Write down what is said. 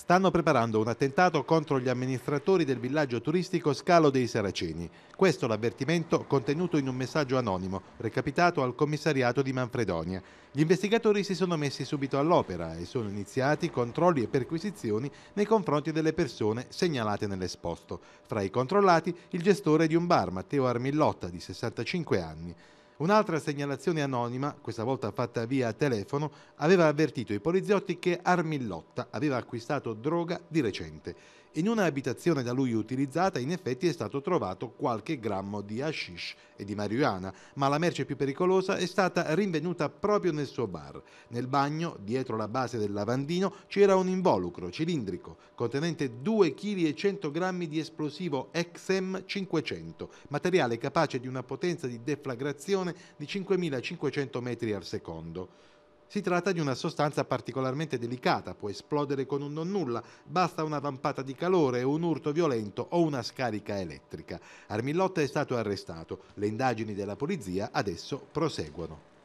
stanno preparando un attentato contro gli amministratori del villaggio turistico Scalo dei Saraceni. Questo l'avvertimento contenuto in un messaggio anonimo recapitato al commissariato di Manfredonia. Gli investigatori si sono messi subito all'opera e sono iniziati controlli e perquisizioni nei confronti delle persone segnalate nell'esposto. Fra i controllati il gestore di un bar, Matteo Armillotta, di 65 anni. Un'altra segnalazione anonima, questa volta fatta via telefono, aveva avvertito i poliziotti che Armillotta aveva acquistato droga di recente. In una abitazione da lui utilizzata in effetti è stato trovato qualche grammo di hashish e di marijuana, ma la merce più pericolosa è stata rinvenuta proprio nel suo bar. Nel bagno, dietro la base del lavandino, c'era un involucro cilindrico contenente 2 kg e 100 g di esplosivo XM500, materiale capace di una potenza di deflagrazione precisione di 5.500 metri al secondo. Si tratta di una sostanza particolarmente delicata, può esplodere con un non nulla, basta una vampata di calore, un urto violento o una scarica elettrica. Armillotta è stato arrestato, le indagini della polizia adesso proseguono.